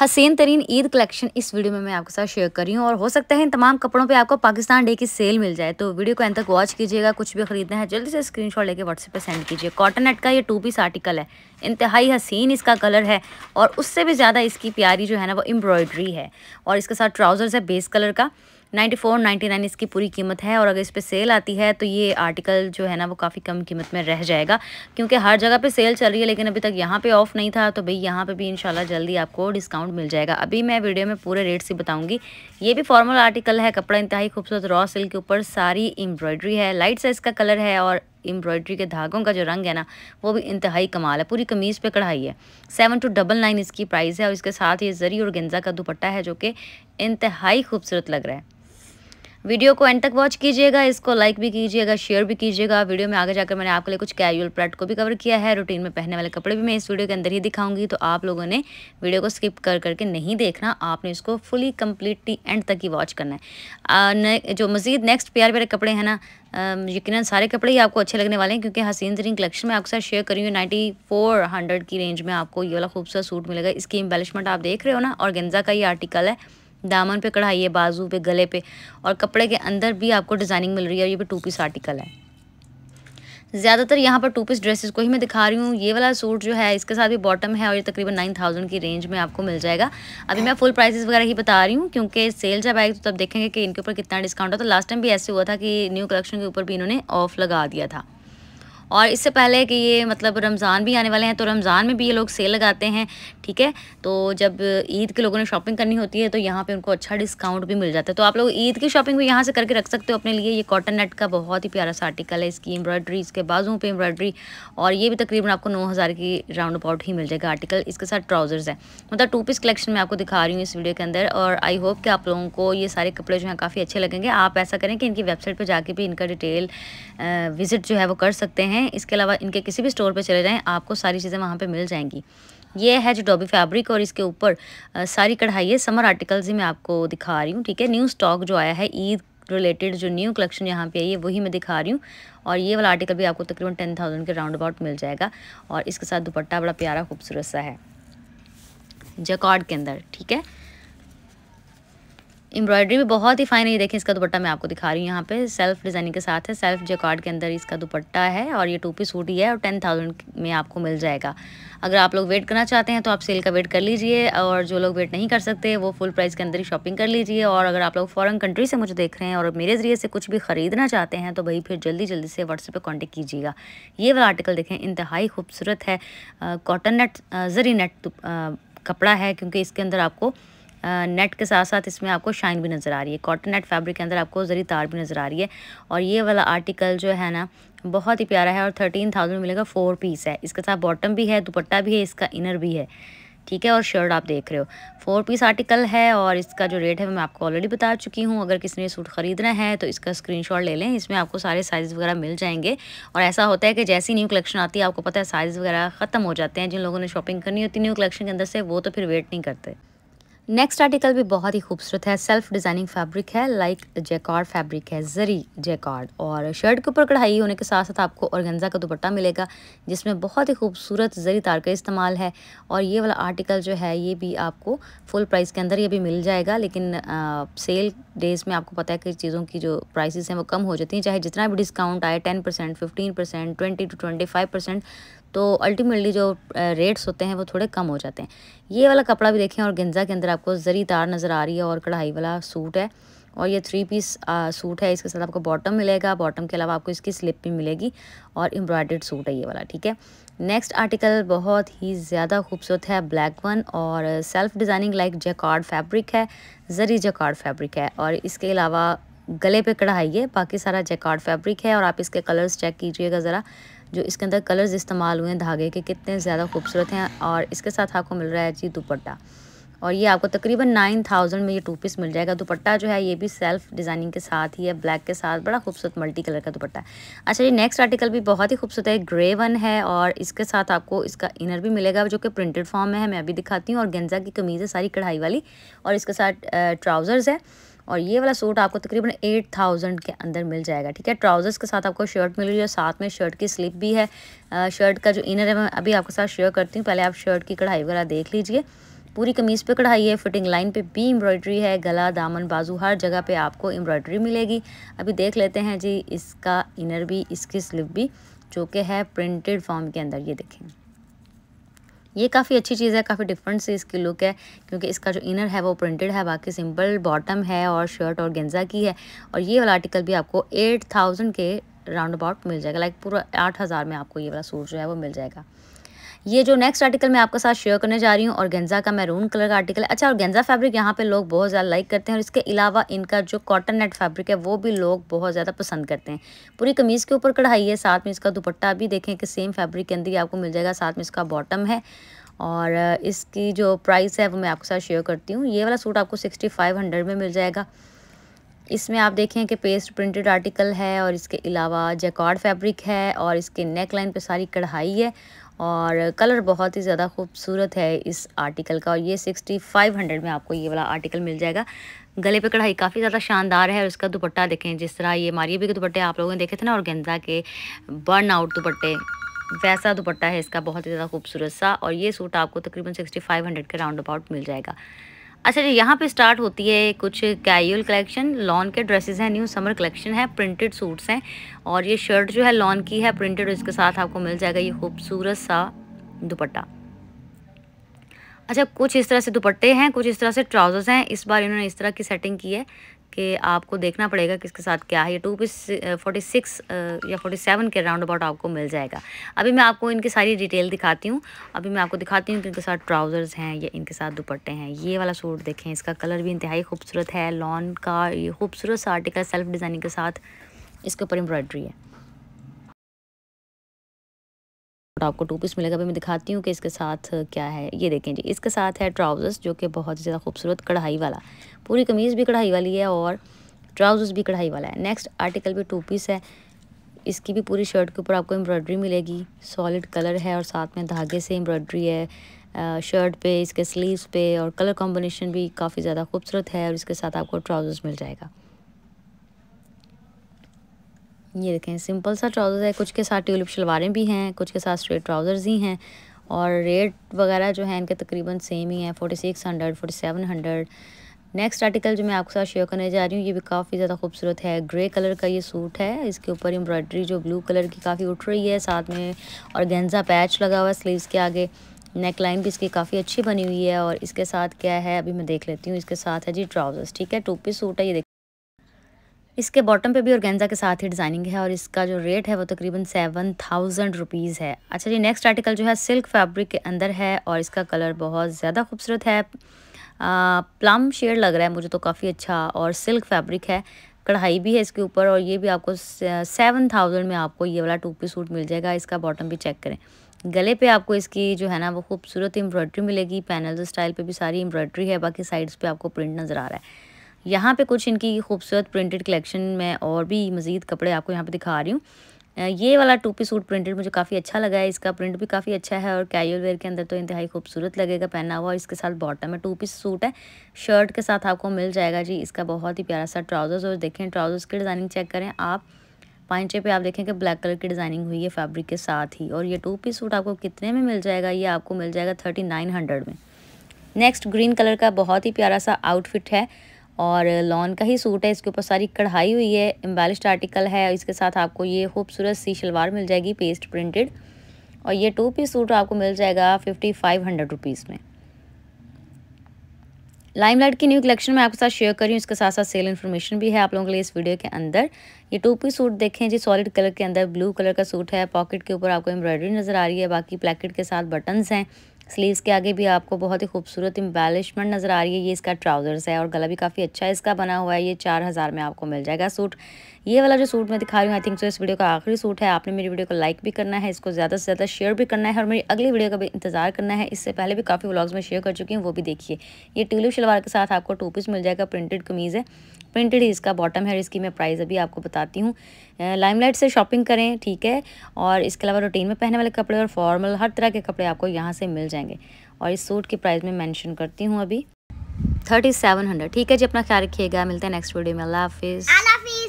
हसीन तरीन ईद कलेक्शन इस वीडियो में मैं आपके साथ शेयर करी हूँ और हो सकता है इन तमाम कपड़ों पे आपको पाकिस्तान डे की सेल मिल जाए तो वीडियो को एंड तक वॉच कीजिएगा कुछ भी खरीदना है जल्दी से स्क्रीनशॉट लेके व्हाट्सएप पर सेंड कीजिए कॉटन नेट का ये टू पीस आर्टिकल है इंतहाई हसीन इसका कलर है और उससे भी ज़्यादा इसकी प्यारी जो है ना वो एम्ब्रॉयड्री है और इसके साथ ट्राउज़र्स है बेस कलर का नाइन्टी फोर नाइन्टी नाइन इसकी पूरी कीमत है और अगर इस पर सेल आती है तो ये आर्टिकल जो है ना वो काफ़ी कम कीमत में रह जाएगा क्योंकि हर जगह पे सेल चल रही है लेकिन अभी तक यहाँ पे ऑफ नहीं था तो भाई यहाँ पे भी इंशाल्लाह जल्दी आपको डिस्काउंट मिल जाएगा अभी मैं वीडियो में पूरे रेट से बताऊँगी ये भी फॉर्मल आर्टिकल है कपड़ा इंतहाई खूबसूरत रॉ सिल्क के ऊपर सारी एम्ब्रॉयड्री है लाइट साइज का कलर है और एम्ब्रॉयड्री के धागों का जो रंग है ना वो भी इंतहाई कमाल है पूरी कमीज़ पे कढ़ाई है सेवन टू डबल नाइन इसकी प्राइस है और इसके साथ ये जरी और गेंजा का दुपट्टा है जो कि इंतहाई खूबसूरत लग रहा है वीडियो को एंड तक वॉच कीजिएगा इसको लाइक भी कीजिएगा शेयर भी कीजिएगा वीडियो में आगे जाकर मैंने आपके लिए कुछ कैजुअल प्रोडक्ट को भी कवर किया है रूटीन में पहनने वाले कपड़े भी मैं इस वीडियो के अंदर ही दिखाऊंगी तो आप लोगों ने वीडियो को स्किप कर करके नहीं देखना आपने इसको फुली कम्प्लीटली एंड तक ही वॉच करना है आ, जो मज़ीद नेक्स्ट प्यार प्यारे कपड़े हैं ना यकीन सारे कपड़े ही आपको अच्छे लगने वाले हैं क्योंकि हसीन तरीन कलेक्शन में आपके साथ शेयर करी हूँ नाइन्टी फोर हंड्रेड की रेंज में आपको ये वाला खूबसूरत सूट मिलेगा इसकी एम्बेलिशमेंट आप देख रहे हो ना और गेंजा का ये आर्टिकल है दामन पे कढ़ाई है बाजू पे गले पे और कपड़े के अंदर भी आपको डिज़ाइनिंग मिल रही है और ये भी टू पीस आर्टिकल है ज़्यादातर यहाँ पर टू पीस ड्रेसेस को ही मैं दिखा रही हूँ ये वाला सूट जो है इसके साथ भी बॉटम है और ये तकरीबन नाइन थाउजेंड की रेंज में आपको मिल जाएगा अभी मैं फुल प्राइसेस वगैरह ही बता रही हूँ क्योंकि सेल जब आएगी तो तब देखेंगे कि इनके ऊपर कितना डिस्काउंट है तो लास्ट टाइम भी ऐसे हुआ था कि न्यू कलेक्शन के ऊपर भी इन्होंने ऑफ लगा दिया था और इससे पहले कि ये मतलब रमज़ान भी आने वाले हैं तो रमज़ान में भी ये लोग सेल लगाते हैं ठीक है तो जब ईद के लोगों ने शॉपिंग करनी होती है तो यहाँ पे उनको अच्छा डिस्काउंट भी मिल जाता है तो आप लोग ईद की शॉपिंग भी यहाँ से करके रख सकते हो अपने लिए ये कॉटन नेट का बहुत ही प्यारा सा आर्टिकल है इसकी एम्ब्रॉयडरी इसके बाजू पर एम्ब्रॉयड्री और ये भी तकरीबन आपको नौ हज़ार की राउंड अबाउट ही मिल जाएगा आर्टिकल इसके साथ ट्राउज़र्स है मतलब टू पीस कलेक्शन में आपको दिखा रही हूँ इस वीडियो के अंदर और आई होप कि आप लोगों को ये सारे कपड़े जो हैं काफ़ी अच्छे लगेंगे आप ऐसा करें कि इनकी वेबसाइट पर जाके भी इनका डिटेल विजिट जो है वो कर सकते हैं हैं इसके अलावा इनके किसी भी स्टोर पर चले जाएँ आपको सारी चीज़ें वहाँ पर मिल जाएंगी ये है जो डॉबी फैब्रिक और इसके ऊपर सारी कढ़ाई है समर आर्टिकल्स ही मैं आपको दिखा रही हूँ ठीक है न्यू स्टॉक जो आया है ईद रिलेटेड जो न्यू कलेक्शन यहाँ पे आई है वही मैं दिखा रही हूँ और ये वाला आर्टिकल भी आपको तकरीबन टेन थाउजेंड के राउंड अबाउट मिल जाएगा और इसके साथ दुपट्टा बड़ा प्यारा खूबसूरत सा है जकॉर्ड के अंदर ठीक है एम्ब्रॉयडरी भी बहुत ही फाइन है ये देखें इसका दुपट्टा मैं आपको दिखा रही हूँ यहाँ पे सेल्फ डिज़ाइनिंग के साथ है सेल्फ जकार्ड के अंदर इसका दुपट्टा है और ये टोपी सूट ही है और टेन थाउजेंड में आपको मिल जाएगा अगर आप लोग वेट करना चाहते हैं तो आप सेल का वेट कर लीजिए और जो लोग वेट नहीं कर सकते वो फुल प्राइस के अंदर ही शॉपिंग कर लीजिए और अगर आप लोग फ़ॉरन कंट्री से मुझे देख रहे हैं और मेरे ज़रिए से कुछ भी ख़रीदना चाहते हैं तो भाई फिर जल्दी जल्दी से व्हाट्सएप पर कॉन्टेक्ट कीजिएगा ये वाला आर्टिकल देखें इंतहाई खूबसूरत है कॉटन नेट ज़री नेट कपड़ा है क्योंकि इसके अंदर आपको नेट के साथ साथ इसमें आपको शाइन भी नज़र आ रही है कॉटन नेट फैब्रिक के अंदर आपको ज़री तार भी नज़र आ रही है और ये वाला आर्टिकल जो है ना बहुत ही प्यारा है और थर्टीन थाउजेंड में मिलेगा फोर पीस है इसके साथ बॉटम भी है दुपट्टा भी है इसका इनर भी है ठीक है और शर्ट आप देख रहे हो फोर पीस आर्टिकल है और इसका जो रेट है मैं आपको ऑलरेडी बता चुकी हूँ अगर किसी ने सूट ख़रीदना है तो इसका स्क्रीनशॉट ले लें इसमें आपको सारे साइज़ वगैरह मिल जाएंगे और ऐसा होता है कि जैसी न्यू कलेक्शन आती है आपको पता है साइज़ वगैरह ख़त्म हो जाते हैं जिन लोगों ने शॉपिंग करनी होती न्यू कलेक्शन के अंदर से वो तो फिर वेट नहीं करते नेक्स्ट आर्टिकल भी बहुत ही खूबसूरत है सेल्फ डिज़ाइनिंग फैब्रिक है लाइक जैकॉर्ड फैब्रिक है जरी जैकॉर्ड और शर्ट के ऊपर कढ़ाई होने के साथ साथ आपको औरगेंजा का दुपट्टा मिलेगा जिसमें बहुत ही खूबसूरत जरी तार का इस्तेमाल है और ये वाला आर्टिकल जो है ये भी आपको फुल प्राइस के अंदर ये भी मिल जाएगा लेकिन आ, सेल डेज़ में आपको पता है कि चीज़ों की जो प्राइसेस हैं वो कम हो जाती हैं चाहे जितना भी डिस्काउंट आए ten percent fifteen percent twenty two twenty five percent तो अल्टीमेटली जो रेट्स होते हैं वो थोड़े कम हो जाते हैं ये वाला कपड़ा भी देखें और गेंजा के अंदर आपको जरी तार नज़र आ रही है और कढ़ाई वाला सूट है और ये थ्री पीस आ, सूट है इसके साथ आपको बॉटम मिलेगा बॉटम के अलावा आपको इसकी स्लिप भी मिलेगी और एम्ब्रॉयडर्ड सूट है ये वाला ठीक है नेक्स्ट आर्टिकल बहुत ही ज़्यादा खूबसूरत है ब्लैक वन और self designing like jacquard fabric है ज़री जैकार्ड फैब्रिक है और इसके अलावा गले पे कढ़ाई है बाकी सारा जैकार्ड फैब्रिक है और आप इसके कलर्स चेक कीजिएगा ज़रा जो इसके अंदर कलर्स इस्तेमाल हुए हैं धागे के कितने ज़्यादा खूबसूरत हैं और इसके साथ आपको मिल रहा है जी दुपट्टा और ये आपको तकरीबन नाइन थाउजेंड में ये टू पीस मिल जाएगा दुपट्टा जो है ये भी सेल्फ डिज़ाइनिंग के साथ ही है ब्लैक के साथ बड़ा खूबसूरत मल्टी कलर का दुपट्टा अच्छा ये नेक्स्ट आर्टिकल भी बहुत ही खूबसूरत है ग्रे वन है और इसके साथ आपको इसका इनर भी मिलेगा जो कि प्रिंटेड फॉर्म में है मैं अभी दिखाती हूँ और गेंजा की कमीज़ है सारी कढ़ाई वाली और इसके साथ ट्राउज़र्स है और ये वाला सूट आपको तकरीबन एट थाउजेंड के अंदर मिल जाएगा ठीक है ट्राउज़र्स के साथ आपको शर्ट मिल रही है साथ में शर्ट की स्लिप भी है आ, शर्ट का जो इनर है मैं अभी आपके साथ शेयर करती हूँ पहले आप शर्ट की कढ़ाई वगैरह देख लीजिए पूरी कमीज़ पे कढ़ाई है फिटिंग लाइन पे भी एम्ब्रॉयडरी है गला दामन बाजू हर जगह पे आपको एम्ब्रॉयडरी मिलेगी अभी देख लेते हैं जी इसका इनर भी इसकी स्लिप भी जो कि है प्रिंटेड फॉर्म के अंदर ये देखेंगे ये काफ़ी अच्छी चीज़ है काफ़ी डिफरेंट सी इसकी लुक है क्योंकि इसका जो इनर है वो प्रिंटेड है बाकी सिंपल बॉटम है और शर्ट और गेंजा की है और ये वाला आर्टिकल भी आपको एट थाउजेंड के राउंड अबाउट मिल जाएगा लाइक पूरा आठ हज़ार में आपको ये वाला सूट जो है वो मिल जाएगा ये जो नेक्स्ट आर्टिकल मैं आपके साथ शेयर करने जा रही हूँ और गेंजा का मैरून कलर का आर्टिकल अच्छा और गेंजा फैब्रिक यहाँ पे लोग बहुत ज़्यादा लाइक करते हैं और इसके अलावा इनका जो कॉटन नेट फैब्रिक है वो भी लोग बहुत ज़्यादा पसंद करते हैं पूरी कमीज़ के ऊपर कढ़ाई है साथ में इसका दुपट्टा भी देखें कि सेम फैब्रिक के अंदर ही आपको मिल जाएगा साथ में इसका बॉटम है और इसकी जो प्राइस है वो मैं आपके साथ शेयर करती हूँ ये वाला सूट आपको सिक्सटी फाइव हंड्रेड में मिल जाएगा इसमें आप देखें कि पेस्ट प्रिंटेड आर्टिकल है और इसके अलावा जैकॉर्ड फैब्रिक है और इसके नेक लाइन पर सारी कढ़ाई है और कलर बहुत ही ज़्यादा खूबसूरत है इस आर्टिकल का और ये सिक्सटी फाइव हंड्रेड में आपको ये वाला आर्टिकल मिल जाएगा गले पे कढ़ाई काफ़ी ज़्यादा शानदार है और इसका दुपट्टा देखें जिस तरह ये मारियबी के दुपट्टे आप लोगों ने देखे थे ना और गेंदा के बर्न आउट दुपट्टे वैसा दुपट्टा है इसका बहुत ही ज़्यादा खूबसूरत सा और ये सूट आपको तकरीबन सिक्सटी फाइव हंड्रेड के राउंड अबाउट मिल जाएगा अच्छा जी यहाँ पे स्टार्ट होती है कुछ कैजुअल कलेक्शन लॉन के ड्रेसेस हैं न्यू समर कलेक्शन है प्रिंटेड सूट्स हैं और ये शर्ट जो है लॉन की है प्रिंटेड इसके साथ आपको मिल जाएगा ये खूबसूरत सा दुपट्टा अच्छा कुछ इस तरह से दुपट्टे हैं कुछ इस तरह से ट्राउज़र्स हैं इस बार इन्होंने इस तरह की सेटिंग की है कि आपको देखना पड़ेगा किसके साथ क्या है ये टू पीस फोर्टी सिक्स या फोर्टी सेवन के राउंड अबाउट आपको मिल जाएगा अभी मैं आपको इनकी सारी डिटेल दिखाती हूँ अभी मैं आपको दिखाती हूँ कि इनके साथ ट्राउज़र्स हैं या इनके साथ दुपट्टे हैं ये वाला सूट देखें इसका कलर भी इंतहाई खूबसूरत है लॉन का ये खूबसूरत सा आर्टिकल सेल्फ डिज़ाइनिंग के साथ इसके ऊपर एम्ब्रॉयड्री है कपड़ा आपको टू पीस मिलेगा अभी मैं दिखाती हूँ कि इसके साथ क्या है ये देखें जी इसके साथ है ट्राउज़र्स जो कि बहुत ही ज़्यादा खूबसूरत कढ़ाई वाला पूरी कमीज़ भी कढ़ाई वाली है और ट्राउज़र्स भी कढ़ाई वाला है नेक्स्ट आर्टिकल भी टू पीस है इसकी भी पूरी शर्ट के ऊपर आपको एम्ब्रॉयड्री मिलेगी सॉलिड कलर है और साथ में धागे से एम्ब्रॉयड्री है शर्ट पे इसके स्लीव्स पे और कलर कॉम्बिनेशन भी काफ़ी ज़्यादा खूबसूरत है और इसके साथ आपको ट्राउज़र्स मिल जाएगा ये देखें सिंपल सा ट्राउज़र है कुछ के साथ ट्यूलिप शलवारें भी हैं कुछ के साथ स्ट्रेट ट्राउज़र्स ही हैं और रेट वगैरह जो है इनके तकरीबन सेम ही हैं forty six hundred forty seven hundred next article जो मैं आपके साथ शेयर करने जा रही हूँ ये भी काफ़ी ज़्यादा खूबसूरत है ग्रे कलर का ये सूट है इसके ऊपर एम्ब्रॉयडरी जो ब्लू कलर की काफ़ी उठ रही है साथ में और गेंजा पैच लगा हुआ है स्लीव्स के आगे नेक लाइन भी इसकी काफ़ी अच्छी बनी हुई है और इसके साथ क्या है अभी मैं देख लेती हूँ इसके साथ है जी ट्राउज़र्स ठीक है टू पीस सूट है ये इसके बॉटम पे भी ऑर्गेन्जा के साथ ही डिज़ाइनिंग है और इसका जो रेट है वो तकरीबन सेवन थाउजेंड रुपीज़ है अच्छा जी नेक्स्ट आर्टिकल जो है सिल्क फैब्रिक के अंदर है और इसका कलर बहुत ज़्यादा खूबसूरत है प्लम शेड लग रहा है मुझे तो काफ़ी अच्छा और सिल्क फैब्रिक है कढ़ाई भी है इसके ऊपर और ये भी आपको सेवन थाउजेंड में आपको ये वाला टू पी सूट मिल जाएगा इसका बॉटम भी चेक करें गले पे आपको इसकी जो है ना वो खूबसूरत एम्ब्रॉयड्री मिलेगी पैनल स्टाइल पे भी सारी एम्ब्रॉयड्री है बाकी साइड्स पे आपको प्रिंट नज़र आ रहा है यहाँ पे कुछ इनकी खूबसूरत प्रिंटेड कलेक्शन में और भी मज़ीद कपड़े आपको यहाँ पे दिखा रही हूँ ये वाला टू पी सूट प्रिंटेड मुझे काफ़ी अच्छा लगा है इसका प्रिंट भी काफ़ी अच्छा है और कैजुअल वेयर के अंदर तो इंतहाई खूबसूरत लगेगा पहना हुआ और इसके साथ बॉटम है टू पीस सूट है शर्ट के साथ आपको मिल जाएगा जी इसका बहुत ही प्यारा सा ट्राउज़र्स और देखें ट्राउज़र्स की डिज़ाइनिंग चेक करें आप पाइचे पे आप देखें कि ब्लैक कलर की डिज़ाइनिंग हुई है फैब्रिक के साथ ही और ये टू पीस सूट आपको कितने में मिल जाएगा ये आपको मिल जाएगा थर्टी नाइन हंड्रेड में नेक्स्ट ग्रीन कलर का बहुत ही प्यारा सा आउटफिट है और लॉन का ही सूट है इसके ऊपर सारी कढ़ाई हुई है एम्बेलिश्ड आर्टिकल है इसके साथ आपको ये खूबसूरत सी शलवार मिल जाएगी पेस्ट प्रिंटेड और ये टू पीस सूट आपको मिल जाएगा फिफ्टी फाइव हंड्रेड रुपीज़ में लाइट की न्यू कलेक्शन मैं आपके साथ शेयर कर रही हूँ इसके साथ साथ सेल इन्फॉर्मेशन भी है आप लोगों के लिए इस वीडियो के अंदर ये टू पीस सूट देखें जी सॉलिड कलर के अंदर ब्लू कलर का सूट है पॉकेट के ऊपर आपको एम्ब्रॉयडरी नज़र आ रही है बाकी प्लेकेट के साथ बटन्स हैं स्लीव्स के आगे भी आपको बहुत ही खूबसूरत एम्बेलिशमेंट नज़र आ रही है ये इसका ट्राउज़र्स है और गला भी काफ़ी अच्छा है इसका बना हुआ है ये चार हज़ार में आपको मिल जाएगा सूट ये वाला जो सूट मैं दिखा रही हूँ आई थिंक सो इस वीडियो का आखिरी सूट है आपने मेरी वीडियो को लाइक भी करना है इसको ज़्यादा से ज़्यादा शेयर भी करना है और मेरी अगली वीडियो का भी इंतजार करना है इससे पहले भी काफ़ी व्लॉग्स में शेयर कर चुकी हूँ वो भी देखिए ये ट्यूलिप शलवार के साथ आपको टू पीस मिल जाएगा प्रिंटेड कमीज़ है प्रिंटेड ही इसका बॉटम है इसकी मैं प्राइस अभी आपको बताती हूँ लाइमलाइट से शॉपिंग करें ठीक है और इसके अलावा रूटीन में पहने वाले कपड़े और फॉर्मल हर तरह के कपड़े आपको यहाँ से मिल जाएंगे और इस सूट की प्राइस में मेंशन करती हूँ अभी थर्टी सेवन हंड्रेड ठीक है जी अपना ख्याल रखिएगा मिलते हैं नेक्स्ट वीडियो में अल्लाह हाफिज़